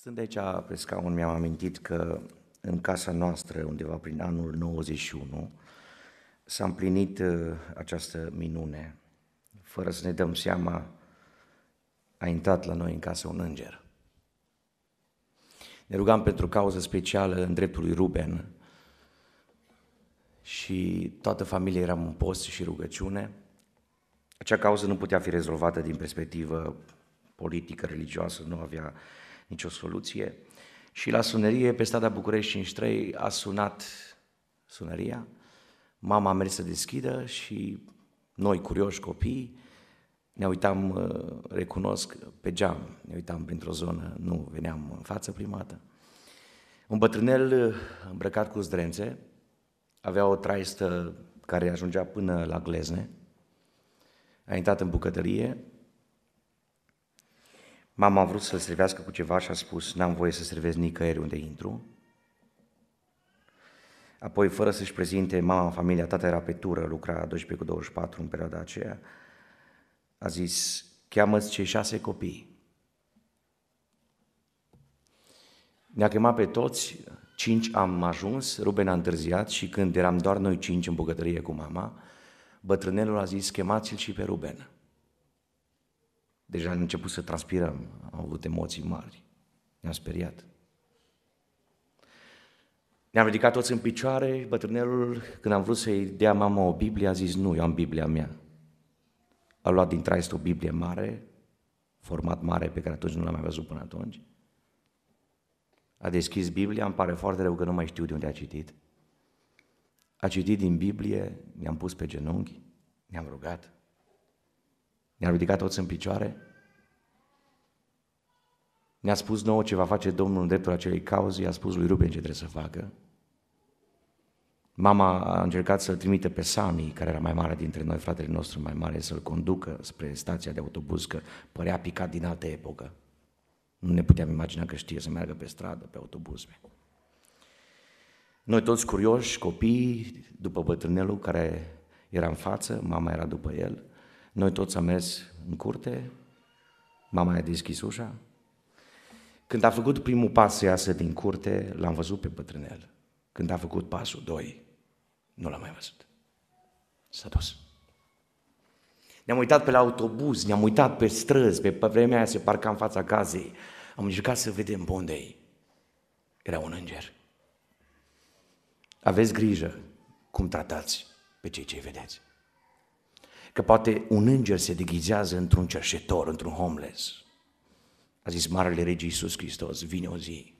Stând aici pe scaun, mi-am amintit că în casa noastră, undeva prin anul 91, s-a împlinit uh, această minune. Fără să ne dăm seama, a intrat la noi în casă un înger. Ne rugam pentru cauză specială în dreptul lui Ruben și toată familia eram în post și rugăciune. Acea cauză nu putea fi rezolvată din perspectivă politică, religioasă, nu avea nicio soluție. Și la sunerie, pe strada București 53, a sunat sunăria, mama a mers să deschidă și noi, curioși copii, ne uitam, uh, recunosc, pe geam, ne uitam printr-o zonă, nu veneam în față primată. Un bătrânel uh, îmbrăcat cu zdrențe, avea o traistă care ajungea până la glezne, a intrat în bucătărie, Mama a vrut să-l servească cu ceva și a spus, n-am voie să servez nicăieri unde intru. Apoi, fără să-și prezinte, mama, familia, tata era pe tură, lucra 12 cu 24 în perioada aceea, a zis, cheamă-ți cei șase copii. Ne-a chemat pe toți, cinci am ajuns, Ruben a întârziat și când eram doar noi cinci în bucătărie cu mama, bătrânelul a zis, chemați-l și pe Ruben. Deja am început să transpirăm, am avut emoții mari, ne-am speriat. Ne-am ridicat toți în picioare și bătrânelul, când am vrut să-i dea mama o Biblie, a zis, nu, eu am Biblia mea. A luat din traist o Biblie mare, format mare pe care atunci nu l-am mai văzut până atunci. A deschis Biblia, îmi pare foarte rău că nu mai știu de unde a citit. A citit din Biblie, ne-am pus pe genunchi, ne-am rugat. Ne-a ridicat toți în picioare? Ne-a spus nouă ce va face Domnul în dreptul acelei cauze, i-a spus lui Ruben ce trebuie să facă. Mama a încercat să-l trimite pe Sami, care era mai mare dintre noi, fratele nostru mai mare, să-l conducă spre stația de autobuz, că părea picat din altă epocă. Nu ne puteam imagina că știe să meargă pe stradă, pe autobuz. Noi toți curioși, copii, după bătrânelul care era în față, mama era după el, noi toți am mers în curte, mama a deschis ușa. Când a făcut primul pas să iasă din curte, l-am văzut pe bătrânel. Când a făcut pasul 2, nu l-am mai văzut. S-a dus. Ne-am uitat pe la autobuz, ne-am uitat pe străzi, pe, pe vremea aia se parca în fața casei. Am încercat să vedem unde e. Era un înger. Aveți grijă cum tratați pe cei ce vedeți că poate un înger se deghizează într-un cerșetor, într-un homeless. A zis Marele Rege Iisus Hristos, vine o zi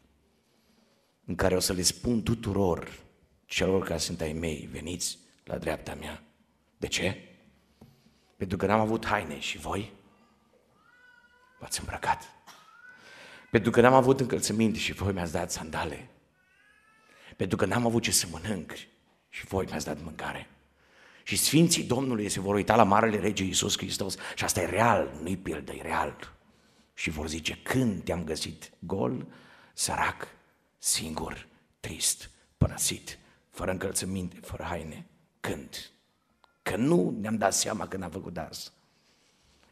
în care o să le spun tuturor celor care sunt ai mei, veniți la dreapta mea. De ce? Pentru că n-am avut haine și voi v-ați îmbrăcat. Pentru că n-am avut încălțăminte și voi mi-ați dat sandale. Pentru că n-am avut ce să mănânc și voi mi-ați dat mâncare. Și sfinții Domnului se vor uita la Marele Rege Iisus Hristos și asta e real, nu-i pildă, e real. Și vor zice, când te-am găsit gol, sărac, singur, trist, părăsit, fără încălțăminte, fără haine, când? Că nu ne-am dat seama când am făcut asta.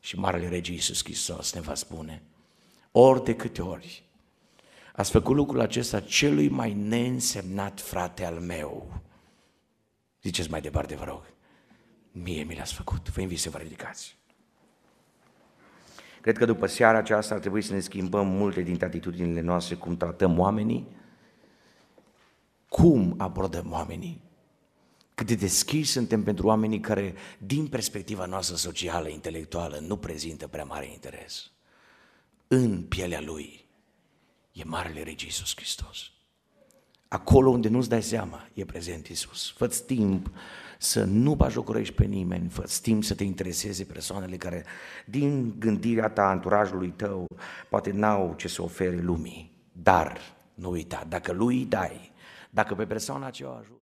Și Marele Rege Iisus Hristos ne va spune, ori de câte ori ați făcut lucrul acesta celui mai neînsemnat frate al meu. Ziceți mai departe, vă rog. Mie mi le-ați făcut. Vă invit să vă ridicați. Cred că după seara aceasta ar trebui să ne schimbăm multe dintre atitudinile noastre, cum tratăm oamenii, cum abordăm oamenii, cât de deschiși suntem pentru oamenii care, din perspectiva noastră socială, intelectuală, nu prezintă prea mare interes. În pielea lui e Marele Rege Iisus Hristos. Acolo unde nu-ți dai seama, e prezent Isus. Fă-ți timp să nu bajocorești pe nimeni, fă-ți timp să te intereseze persoanele care, din gândirea ta, anturajului tău, poate n-au ce să ofere lumii. Dar, nu uita, dacă lui dai, dacă pe persoana aceea o ajută,